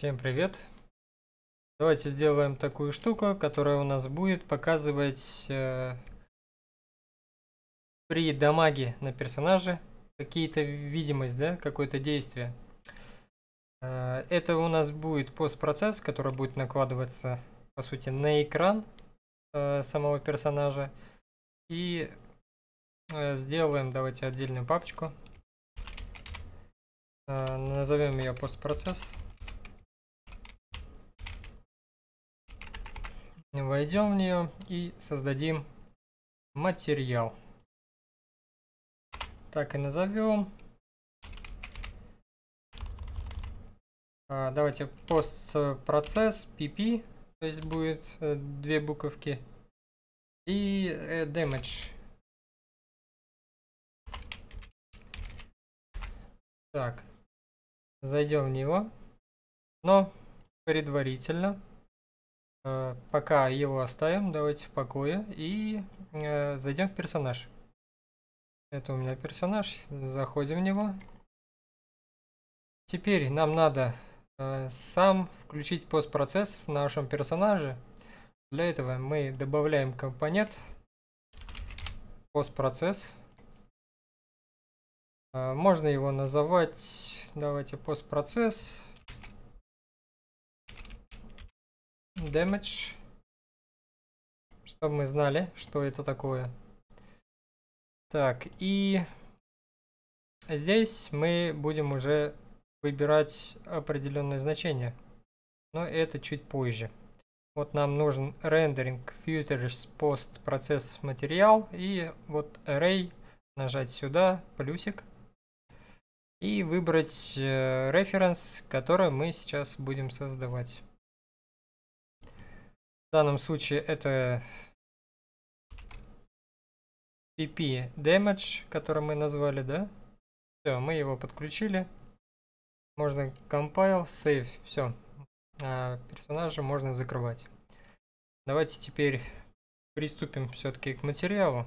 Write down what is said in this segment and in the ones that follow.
Всем привет! Давайте сделаем такую штуку, которая у нас будет показывать э, при дамаге на персонаже какие-то видимость, да, какое-то действие. Э, это у нас будет постпроцесс, который будет накладываться, по сути, на экран э, самого персонажа. И э, сделаем, давайте, отдельную папочку. Э, назовем ее постпроцесс. процесс Войдем в нее и создадим материал. Так и назовем. А, давайте постпроцесс PP, то есть будет э, две буковки. И э, damage. Так, зайдем в него, но предварительно Э, пока его оставим, давайте в покое и э, зайдем в персонаж. Это у меня персонаж, заходим в него. Теперь нам надо э, сам включить постпроцесс в нашем персонаже. Для этого мы добавляем компонент постпроцесс. Э, можно его называть, давайте постпроцесс Damage. Чтобы мы знали, что это такое. Так, и здесь мы будем уже выбирать определенные значения, Но это чуть позже. Вот нам нужен рендеринг, futures, post, процесс, материал. И вот array нажать сюда, плюсик. И выбрать референс, э, который мы сейчас будем создавать. В данном случае это PP Damage, который мы назвали, да? Все, мы его подключили. Можно compile, save, все. А персонажа можно закрывать. Давайте теперь приступим все-таки к материалу.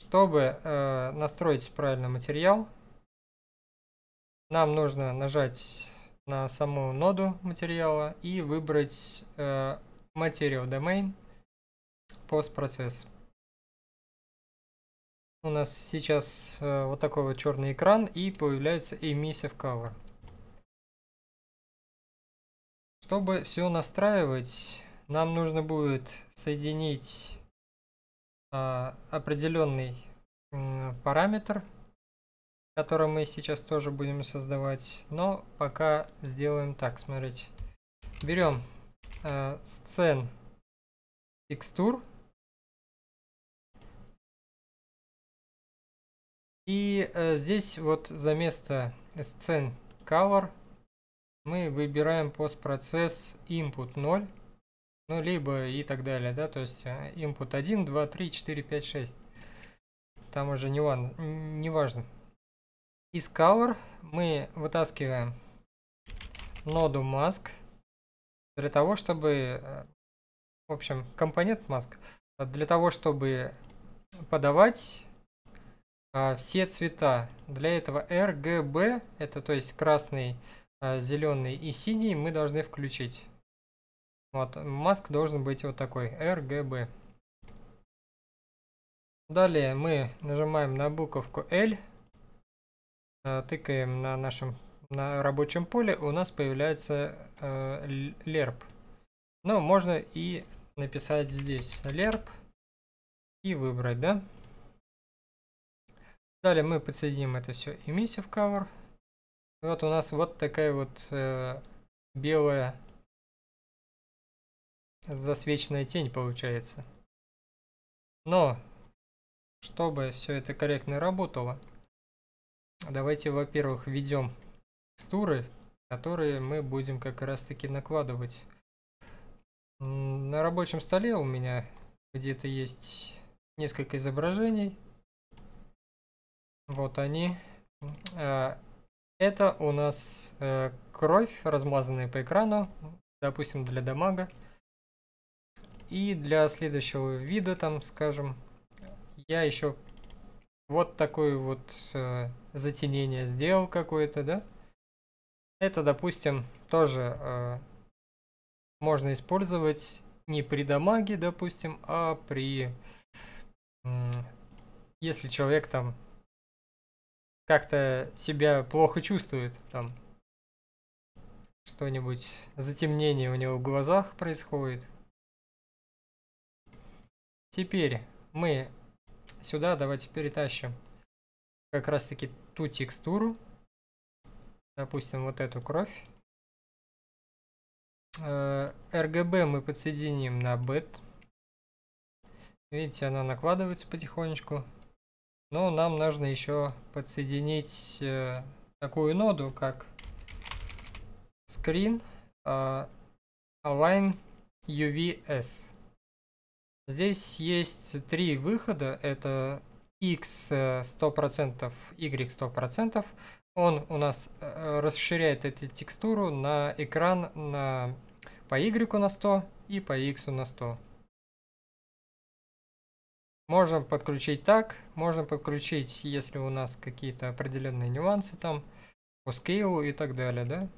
Чтобы э, настроить правильно материал, нам нужно нажать на саму ноду материала и выбрать э, Material Domain постпроцесс. У нас сейчас э, вот такой вот черный экран и появляется Emissive Cover. Чтобы все настраивать, нам нужно будет соединить э, а, определенный э, параметр – который мы сейчас тоже будем создавать. Но пока сделаем так, смотрите. Берем э, сцен текстур. И э, здесь вот за место сцен color мы выбираем постпроцесс input 0, ну либо и так далее, да, то есть э, input 1, 2, 3, 4, 5, 6. Там уже не, ладно, не важно из cover мы вытаскиваем ноду mask для того, чтобы, э, в общем, компонент mask, э, для того, чтобы подавать а, все цвета. Для этого RGB, это то есть красный, а, зеленый и синий, мы должны включить. Вот, маск должен быть вот такой, RGB. Далее мы нажимаем на буковку L. Э, тыкаем на нашем на рабочем поле, у нас появляется э, lerp. Но ну, можно и написать здесь lerp и выбрать, да? Далее мы подсоединим это все emissive cover. вот у нас вот такая вот э, белая засвеченная тень получается. Но, чтобы все это корректно работало, Давайте, во-первых, введем стуры, которые мы будем как раз таки накладывать. На рабочем столе у меня где-то есть несколько изображений. Вот они. Э, это у нас э, кровь, размазанная по экрану, допустим, для дамага. И для следующего вида, там, скажем, я еще вот такое вот э, затенение сделал какое-то, да? Это, допустим, тоже э, можно использовать не при дамаге, допустим, а при... Э, если человек там как-то себя плохо чувствует, там что-нибудь, затемнение у него в глазах происходит. Теперь мы сюда давайте перетащим как раз таки ту текстуру. Допустим, вот эту кровь. RGB э, мы подсоединим на бет. Видите, она накладывается потихонечку. Но нам нужно еще подсоединить э, такую ноду, как screen э, align UVS. Здесь есть три выхода. Это x 100%, э, y 100%. Он у нас э, расширяет эту текстуру на экран на, по y на 100 и по x на 100. Можем подключить так, можем подключить, если у нас какие-то определенные нюансы там, по скейлу и так далее, да?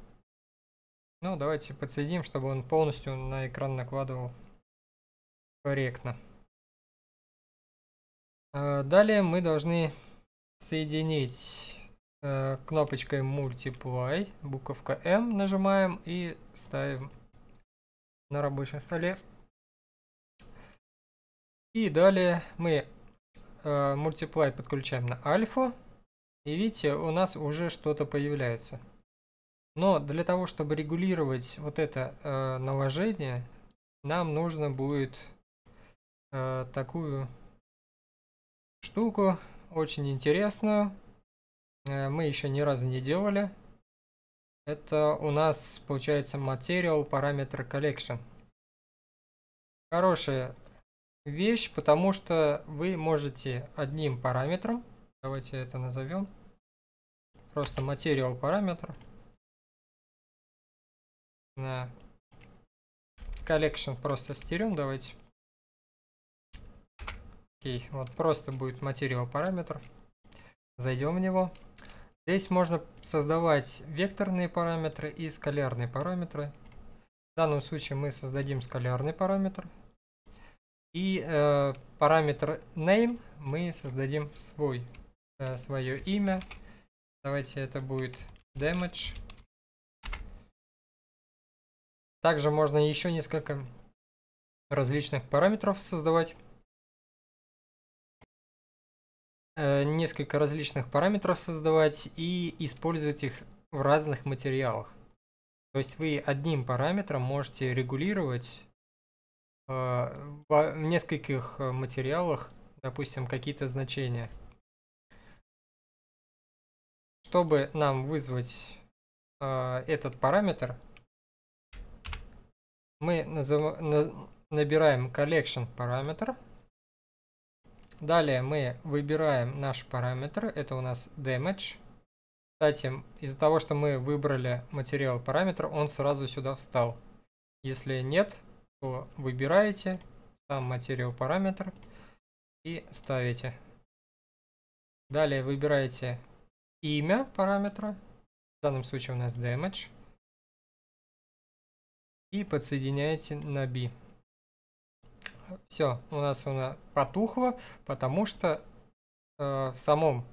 Ну, давайте подсоединим, чтобы он полностью на экран накладывал. Корректно. А, далее мы должны соединить э, кнопочкой Multiply, буковка M нажимаем и ставим на рабочем столе. И далее мы э, Multiply подключаем на альфу. И видите, у нас уже что-то появляется. Но для того, чтобы регулировать вот это э, наложение, нам нужно будет Э, такую штуку, очень интересную. Э, мы еще ни разу не делали. Это у нас получается материал Parameter Collection. Хорошая вещь, потому что вы можете одним параметром, давайте это назовем, просто материал параметр, на Collection просто стерем, давайте. Окей, вот просто будет материал параметр. Зайдем в него. Здесь можно создавать векторные параметры и скалярные параметры. В данном случае мы создадим скалярный параметр. И э, параметр name мы создадим свой, э, свое имя. Давайте это будет damage. Также можно еще несколько различных параметров создавать. Э, несколько различных параметров создавать и использовать их в разных материалах. То есть вы одним параметром можете регулировать э, в нескольких э, материалах, допустим, какие-то значения. Чтобы нам вызвать этот параметр, мы назов... набираем collection параметр. Далее мы выбираем наш параметр, это у нас damage. Кстати, из-за того, что мы выбрали материал параметр, он сразу сюда встал. Если нет, то выбираете сам материал параметр и ставите. Далее выбираете имя параметра, в данном случае у нас damage, и подсоединяете на B. Все, у нас она потухла, потому что э, в самом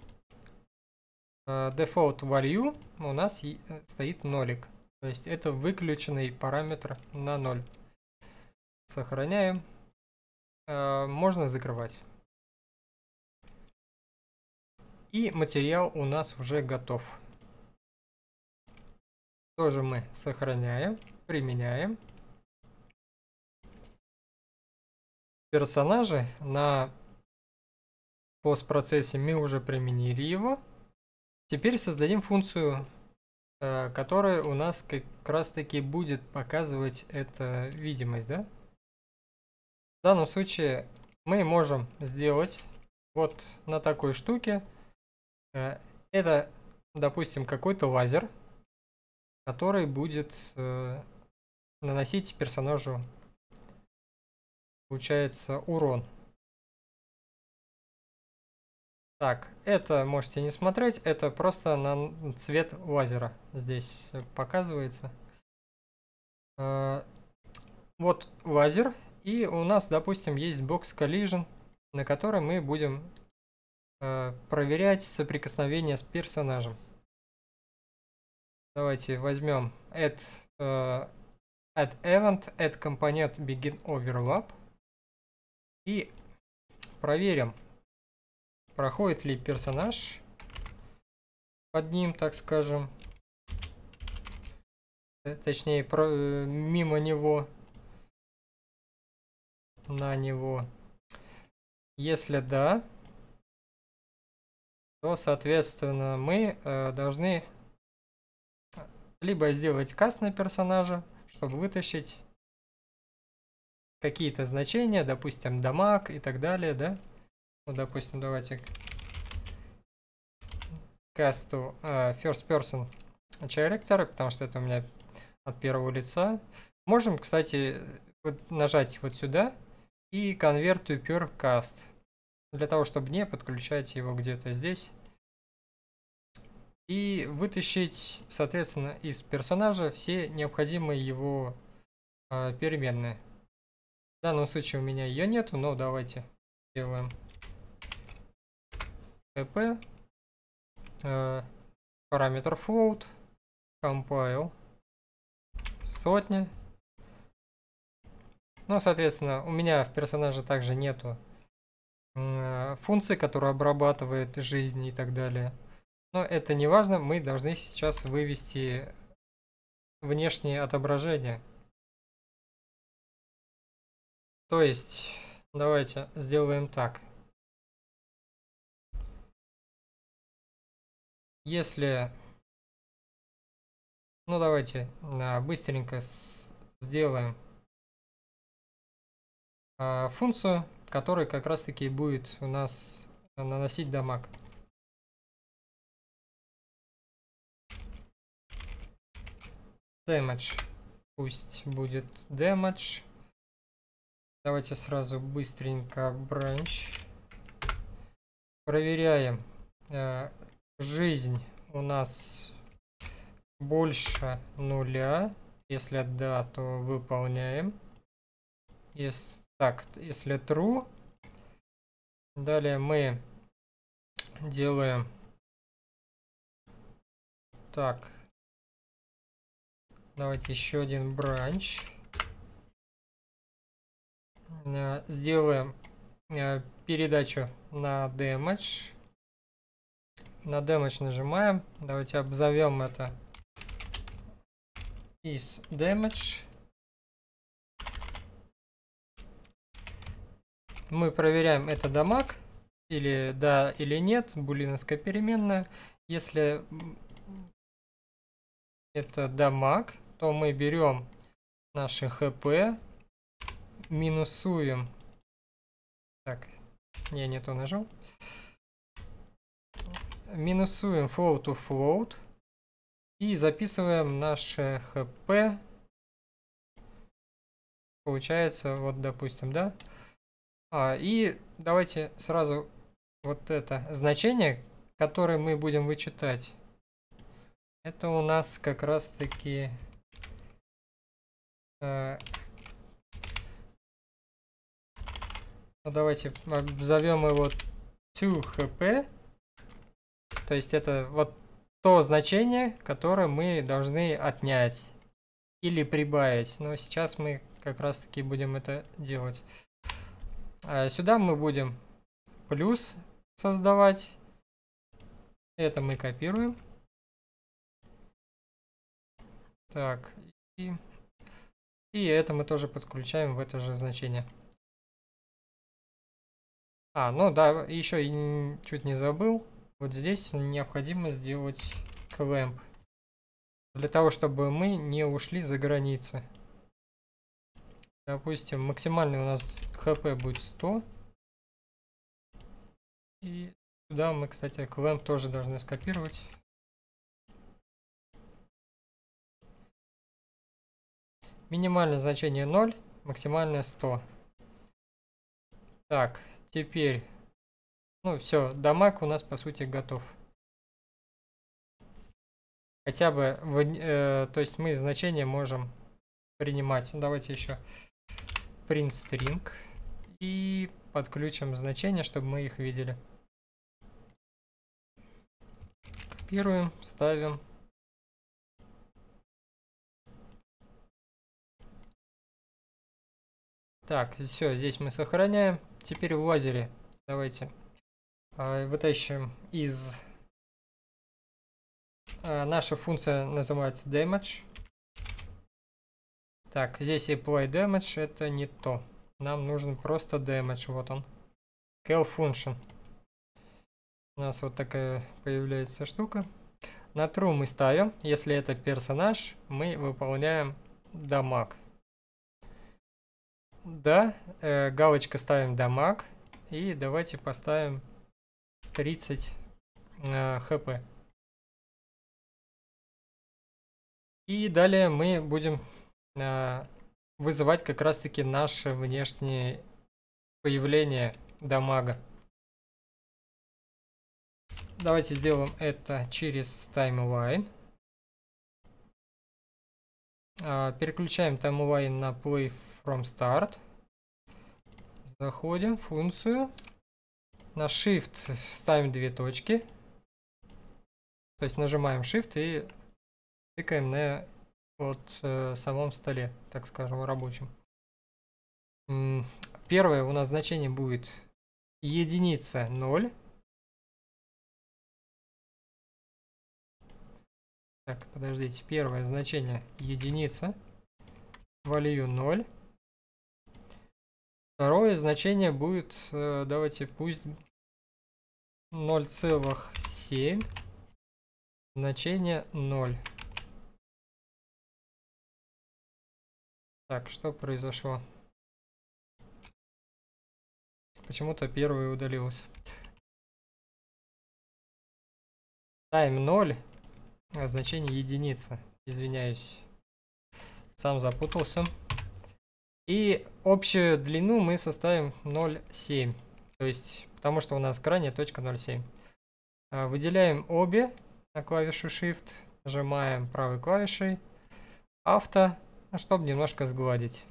э, default value у нас стоит нолик. То есть это выключенный параметр на 0. Сохраняем. Э, можно закрывать. И материал у нас уже готов. Тоже мы сохраняем, применяем. персонажи. На постпроцессе мы уже применили его. Теперь создадим функцию, э, которая у нас как раз таки будет показывать эту видимость. Да? В данном случае мы можем сделать вот на такой штуке. Э, это, допустим, какой-то лазер, который будет э, наносить персонажу получается урон. Так, это можете не смотреть, это просто на цвет лазера здесь э, показывается. Э, вот лазер, и у нас, допустим, есть бокс collision, на котором мы будем э, проверять соприкосновение с персонажем. Давайте возьмем add, add event, add компонент begin overlap – и проверим, проходит ли персонаж под ним, так скажем. Э, точнее, про, э, мимо него. На него. Если да, то, соответственно, мы э, должны либо сделать каст на персонажа, чтобы вытащить какие-то значения, допустим, дамаг и так далее, да? Ну, допустим, давайте касту uh, first person character, потому что это у меня от первого лица. Можем, кстати, вот нажать вот сюда и конверт to pure cast. Для того, чтобы не подключать его где-то здесь. И вытащить, соответственно, из персонажа все необходимые его э, переменные. В данном случае у меня ее нету, но давайте делаем tp э, параметр float compile сотня. Ну, соответственно, у меня в персонаже также нету э, функции, которая обрабатывает жизнь и так далее. Но это не важно, мы должны сейчас вывести внешние отображения. То есть, давайте сделаем так. Если... Ну, давайте а, быстренько сделаем а, функцию, которая как раз-таки будет у нас наносить дамаг. Damage. Пусть будет damage. Давайте сразу быстренько бранч. Проверяем. Э, жизнь у нас больше нуля. Если да, то выполняем. Если, так, если true. Далее мы делаем так. Давайте еще один бранч. Э, сделаем э, передачу на damage. На damage нажимаем. Давайте обзовем это is damage. Мы проверяем, это дамаг или да или нет, булиновская переменная. Если это дамаг, то мы берем наши хп, минусуем. Так, я не то нажал. Минусуем float to float. И записываем наше хп. Получается, вот допустим, да? А, и давайте сразу вот это значение, которое мы будем вычитать. Это у нас как раз таки э, Ну, давайте назовем его 2hp. То есть это вот то значение, которое мы должны отнять или прибавить. Но сейчас мы как раз таки будем это делать. А сюда мы будем плюс создавать. Это мы копируем. Так, и, и это мы тоже подключаем в это же значение. А, ну да, еще и чуть не забыл. Вот здесь необходимо сделать клэмп. Для того, чтобы мы не ушли за границы. Допустим, максимальный у нас хп будет 100. И сюда мы, кстати, клэмп тоже должны скопировать. Минимальное значение 0, максимальное 100. Так, Теперь, ну все, дамаг у нас по сути готов. Хотя бы, в, э, то есть мы значение можем принимать. Ну, давайте еще print string и подключим значения, чтобы мы их видели. Копируем, ставим. Так, все, здесь мы сохраняем теперь в лазере. Давайте э, вытащим из... Э, наша функция называется damage. Так, здесь play damage, это не то. Нам нужен просто damage, вот он. kill function. У нас вот такая появляется штука. На true мы ставим, если это персонаж, мы выполняем дамаг. Да, э, галочка ставим дамаг. И давайте поставим 30 э, хп. И далее мы будем э, вызывать как раз-таки наше внешнее появление дамага. Давайте сделаем это через таймлайн. Э, переключаем таймлайн на play from start. Заходим в функцию. На shift ставим две точки. То есть нажимаем shift и тыкаем на вот э, самом столе, так скажем, рабочем. Первое у нас значение будет единица 0. Так, подождите, первое значение единица, валию 0. Второе значение будет, э, давайте пусть 0,7, значение 0. Так, что произошло? Почему-то первое удалилось. Time 0, а значение единица. Извиняюсь, сам запутался. И общую длину мы составим 0,7. То есть, потому что у нас крайняя точка 0,7. А, выделяем обе на клавишу Shift. Нажимаем правой клавишей. Авто, ну, чтобы немножко сгладить.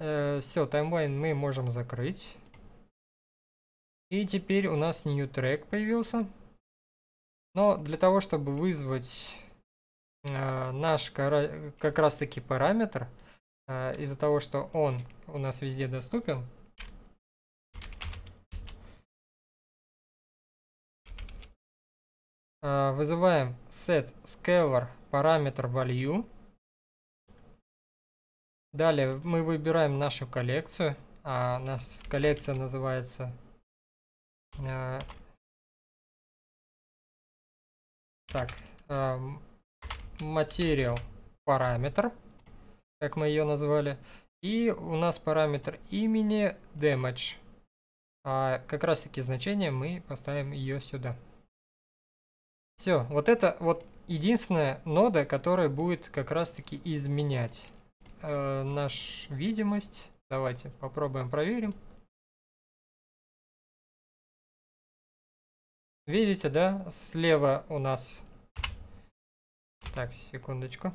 Э, Все, таймлайн мы можем закрыть. И теперь у нас new track появился. Но для того, чтобы вызвать э, наш как раз таки параметр, а, из-за того, что он у нас везде доступен, а, вызываем set scalar параметр value. Далее мы выбираем нашу коллекцию. А наша коллекция называется а, так э, материал параметр как мы ее назвали. И у нас параметр имени damage. А как раз таки значение мы поставим ее сюда. Все, вот это вот единственная нода, которая будет как раз таки изменять э, наш видимость. Давайте попробуем проверим. Видите, да? Слева у нас... Так, секундочку.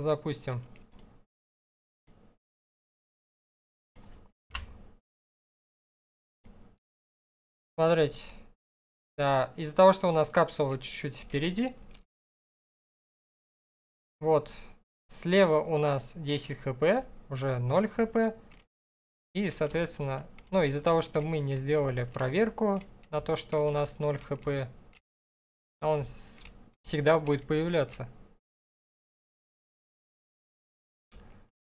запустим. Смотрите. Да, из-за того, что у нас капсула чуть-чуть впереди. Вот. Слева у нас 10 хп, уже 0 хп. И, соответственно, ну, из-за того, что мы не сделали проверку на то, что у нас 0 хп, он всегда будет появляться.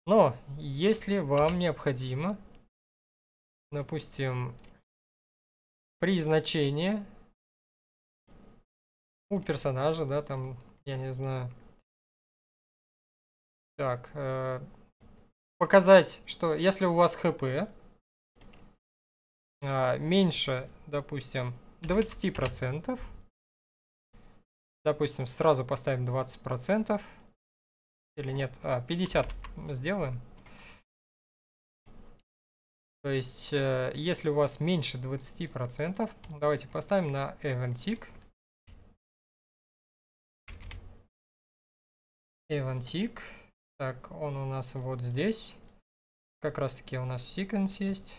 Но если вам необходимо, допустим, при значении у персонажа, да, там, я не знаю, так, э, показать, что если у вас хп э, меньше, допустим, 20%, допустим, сразу поставим 20%, или нет? А, 50 сделаем. То есть, э, если у вас меньше 20%, давайте поставим на Eventic. Eventic. Так, он у нас вот здесь. Как раз таки у нас sequence есть.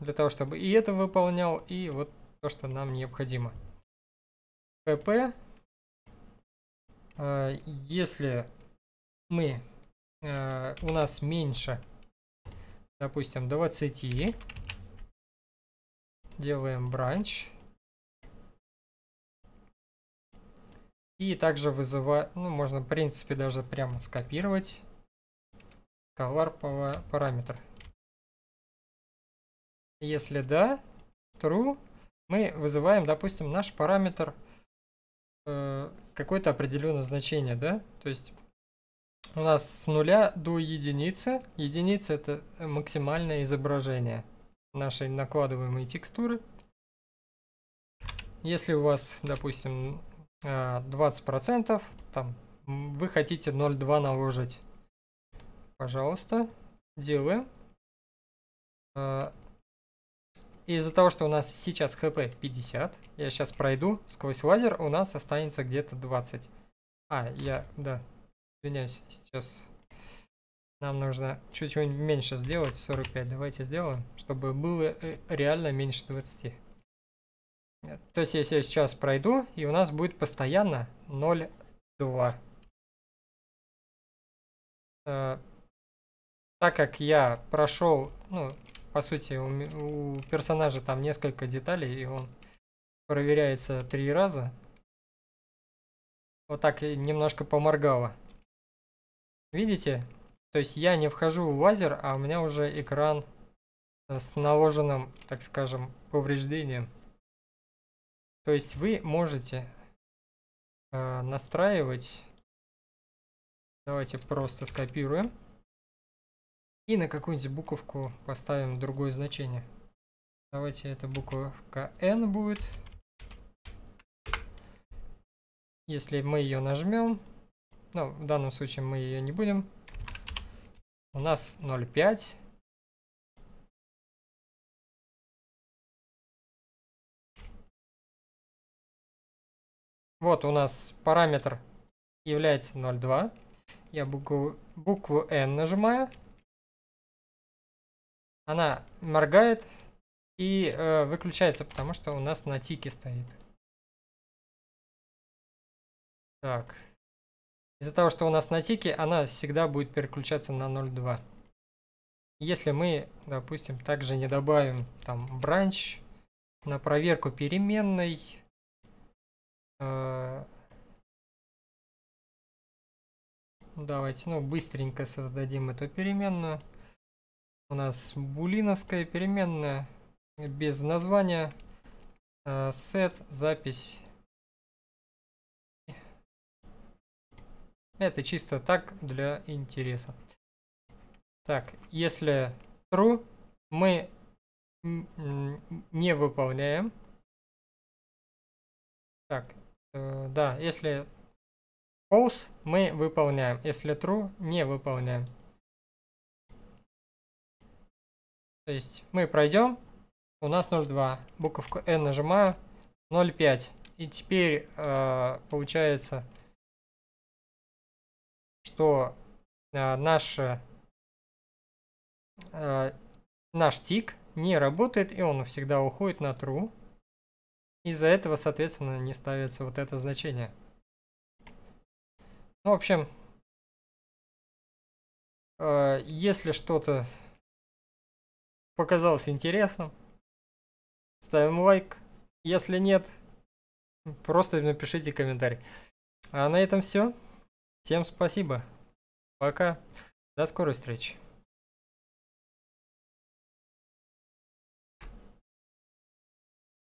Для того, чтобы и это выполнял, и вот то, что нам необходимо. pp Э, если мы э, у нас меньше, допустим, 20, делаем бранч. И также вызываем, ну, можно, в принципе, даже прямо скопировать color параметр. Если да, true, мы вызываем, допустим, наш параметр Э, какое-то определенное значение, да? То есть у нас с нуля до единицы. Единица это максимальное изображение нашей накладываемой текстуры. Если у вас, допустим, 20%, э, там вы хотите 0,2 наложить. Пожалуйста, делаем. Э, из-за того, что у нас сейчас хп 50, я сейчас пройду сквозь лазер, у нас останется где-то 20. А, я, да, извиняюсь, сейчас нам нужно чуть-чуть меньше сделать, 45 давайте сделаем, чтобы было э, реально меньше 20. Э, то есть, если я сейчас пройду, и у нас будет постоянно 0,2. Э, так как я прошел, ну, по сути, у, у персонажа там несколько деталей, и он проверяется три раза. Вот так немножко поморгало. Видите? То есть я не вхожу в лазер, а у меня уже экран э, с наложенным, так скажем, повреждением. То есть вы можете э, настраивать. Давайте просто скопируем. И на какую-нибудь буковку поставим другое значение. Давайте эта буковка N будет. Если мы ее нажмем, ну, в данном случае мы ее не будем. У нас 0,5. Вот у нас параметр является 0,2. Я букву, букву N нажимаю. Она моргает и э, выключается, потому что у нас на тике стоит. Так. Из-за того, что у нас на тике, она всегда будет переключаться на 0.2. Если мы, допустим, также не добавим там бранч на проверку переменной, э, давайте, ну, быстренько создадим эту переменную у нас булиновская переменная без названия э, сет запись это чисто так для интереса так если true мы не выполняем так э, да если false мы выполняем если true не выполняем То есть мы пройдем, у нас 0,2. Буковку N нажимаю, 0,5. И теперь э, получается, что э, наш, э, наш тик не работает, и он всегда уходит на true. Из-за этого, соответственно, не ставится вот это значение. Ну, в общем, э, если что-то показалось интересным. Ставим лайк. Если нет, просто напишите комментарий. А на этом все. Всем спасибо. Пока. До скорой встречи.